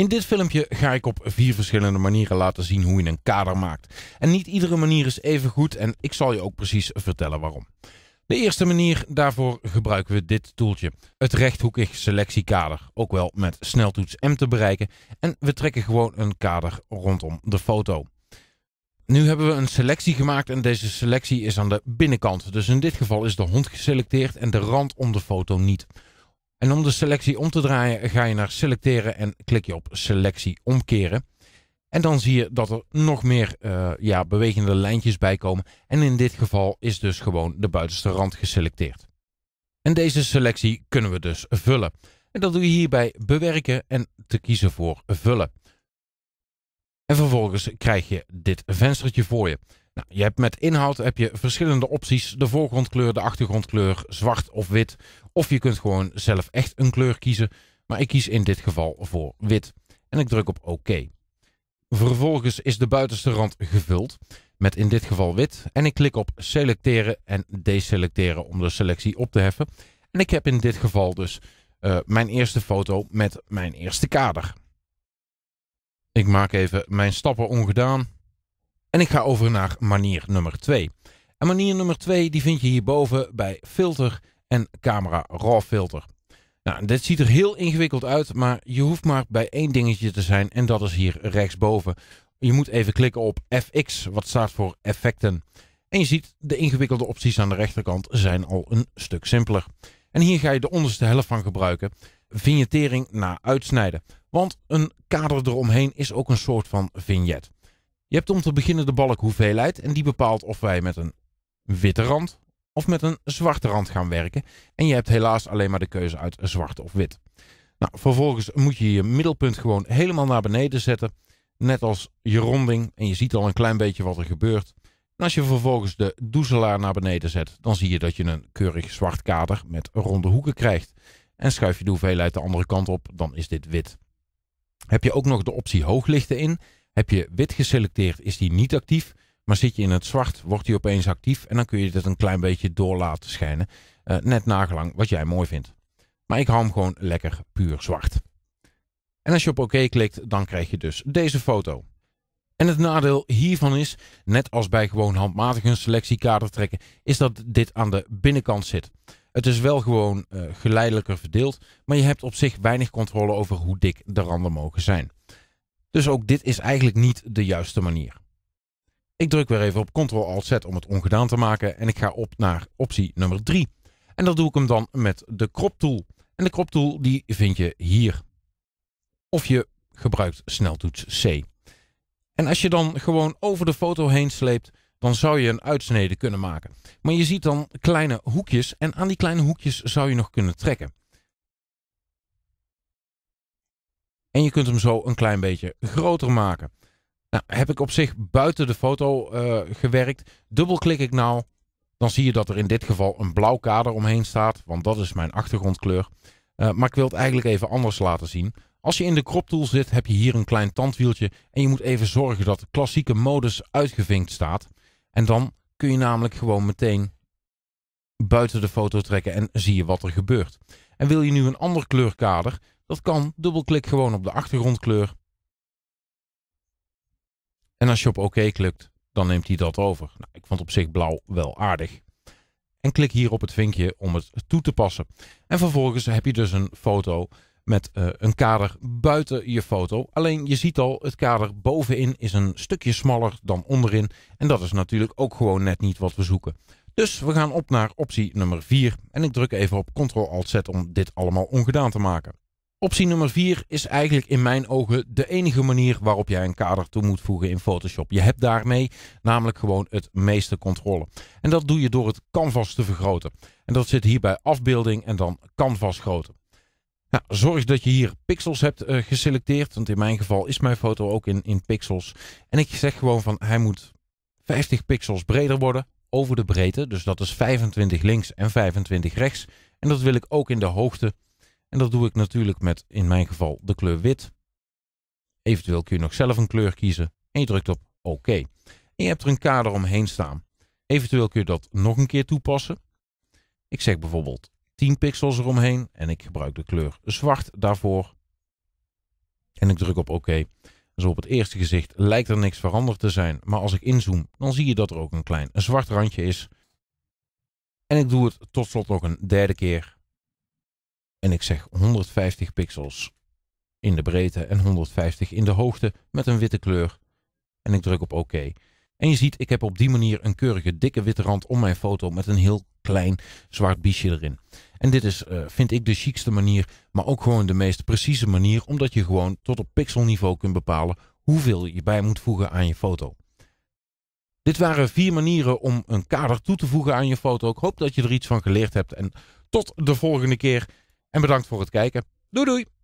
In dit filmpje ga ik op vier verschillende manieren laten zien hoe je een kader maakt. En niet iedere manier is even goed en ik zal je ook precies vertellen waarom. De eerste manier daarvoor gebruiken we dit toeltje. Het rechthoekig selectiekader, ook wel met sneltoets M te bereiken. En we trekken gewoon een kader rondom de foto. Nu hebben we een selectie gemaakt en deze selectie is aan de binnenkant. Dus in dit geval is de hond geselecteerd en de rand om de foto niet. En om de selectie om te draaien ga je naar selecteren en klik je op selectie omkeren. En dan zie je dat er nog meer eh, ja, bewegende lijntjes bij komen. En in dit geval is dus gewoon de buitenste rand geselecteerd. En deze selectie kunnen we dus vullen. En dat doe je hierbij bewerken en te kiezen voor vullen. En vervolgens krijg je dit venstertje voor je je hebt met inhoud heb je verschillende opties. De voorgrondkleur, de achtergrondkleur, zwart of wit. Of je kunt gewoon zelf echt een kleur kiezen. Maar ik kies in dit geval voor wit. En ik druk op OK. Vervolgens is de buitenste rand gevuld met in dit geval wit. En ik klik op selecteren en deselecteren om de selectie op te heffen. En ik heb in dit geval dus eh, mijn eerste foto met mijn eerste kader. Ik maak even mijn stappen ongedaan. En ik ga over naar manier nummer 2. En manier nummer 2 die vind je hierboven bij filter en camera raw filter. Nou, dit ziet er heel ingewikkeld uit, maar je hoeft maar bij één dingetje te zijn en dat is hier rechtsboven. Je moet even klikken op FX, wat staat voor effecten. En je ziet, de ingewikkelde opties aan de rechterkant zijn al een stuk simpeler. En hier ga je de onderste helft van gebruiken. Vignettering na uitsnijden. Want een kader eromheen is ook een soort van vignet. Je hebt om te beginnen de balkhoeveelheid en die bepaalt of wij met een witte rand of met een zwarte rand gaan werken. En je hebt helaas alleen maar de keuze uit zwart of wit. Nou, vervolgens moet je je middelpunt gewoon helemaal naar beneden zetten. Net als je ronding. En je ziet al een klein beetje wat er gebeurt. En als je vervolgens de doezelaar naar beneden zet, dan zie je dat je een keurig zwart kader met ronde hoeken krijgt. En schuif je de hoeveelheid de andere kant op, dan is dit wit. Heb je ook nog de optie hooglichten in. Heb je wit geselecteerd, is die niet actief. Maar zit je in het zwart, wordt die opeens actief. En dan kun je dat een klein beetje door laten schijnen. Eh, net nagelang wat jij mooi vindt. Maar ik hou hem gewoon lekker puur zwart. En als je op oké klikt, dan krijg je dus deze foto. En het nadeel hiervan is, net als bij gewoon handmatig een selectiekader trekken, is dat dit aan de binnenkant zit. Het is wel gewoon eh, geleidelijker verdeeld, maar je hebt op zich weinig controle over hoe dik de randen mogen zijn. Dus ook dit is eigenlijk niet de juiste manier. Ik druk weer even op Ctrl-Alt-Z om het ongedaan te maken en ik ga op naar optie nummer 3. En dat doe ik hem dan met de crop tool. En de crop tool die vind je hier. Of je gebruikt sneltoets C. En als je dan gewoon over de foto heen sleept, dan zou je een uitsnede kunnen maken. Maar je ziet dan kleine hoekjes en aan die kleine hoekjes zou je nog kunnen trekken. En je kunt hem zo een klein beetje groter maken. Nou, heb ik op zich buiten de foto uh, gewerkt. Dubbelklik ik nou, dan zie je dat er in dit geval een blauw kader omheen staat. Want dat is mijn achtergrondkleur. Eh, maar ik wil het eigenlijk even anders laten zien. Als je in de crop tool zit, heb je hier een klein tandwieltje. En je moet even zorgen dat de klassieke modus uitgevinkt staat. En dan kun je namelijk gewoon meteen buiten de foto trekken en zie je wat er gebeurt. En wil je nu een ander kleurkader, dat kan. Dubbelklik gewoon op de achtergrondkleur. En als je op oké OK klikt, dan neemt hij dat over. Nou, ik vond op zich blauw wel aardig. En klik hier op het vinkje om het toe te passen. En vervolgens heb je dus een foto met eh, een kader buiten je foto. Alleen je ziet al, het kader bovenin is een stukje smaller dan onderin. En dat is natuurlijk ook gewoon net niet wat we zoeken. Dus we gaan op naar optie nummer 4. En ik druk even op Ctrl-Alt-Z om dit allemaal ongedaan te maken. Optie nummer 4 is eigenlijk in mijn ogen de enige manier waarop jij een kader toe moet voegen in Photoshop. Je hebt daarmee namelijk gewoon het meeste controle. En dat doe je door het canvas te vergroten. En dat zit hier bij afbeelding en dan canvas groter. Nou, zorg dat je hier pixels hebt eh, geselecteerd, want in mijn geval is mijn foto ook in, in pixels. En ik zeg gewoon van hij moet 50 pixels breder worden over de breedte. Dus dat is 25 links en 25 rechts. En dat wil ik ook in de hoogte en dat doe ik natuurlijk met in mijn geval de kleur wit. Eventueel kun je nog zelf een kleur kiezen en je drukt op OK. En je hebt er een kader omheen staan. Eventueel kun je dat nog een keer toepassen. Ik zeg bijvoorbeeld 10 pixels eromheen en ik gebruik de kleur zwart daarvoor. En ik druk op OK. Zo dus op het eerste gezicht lijkt er niks veranderd te zijn. Maar als ik inzoom, dan zie je dat er ook een klein zwart randje is. En ik doe het tot slot nog een derde keer. En ik zeg 150 pixels in de breedte en 150 in de hoogte met een witte kleur. En ik druk op OK. En je ziet, ik heb op die manier een keurige dikke witte rand om mijn foto met een heel klein zwart biesje erin. En dit is, eh, vind ik, de chicste manier, maar ook gewoon de meest precieze manier, omdat je gewoon tot op pixelniveau kunt bepalen hoeveel je bij moet voegen aan je foto. Dit waren vier manieren om een kader toe te voegen aan je foto. Ik hoop dat je er iets van geleerd hebt en tot de volgende keer. En bedankt voor het kijken. Doei doei!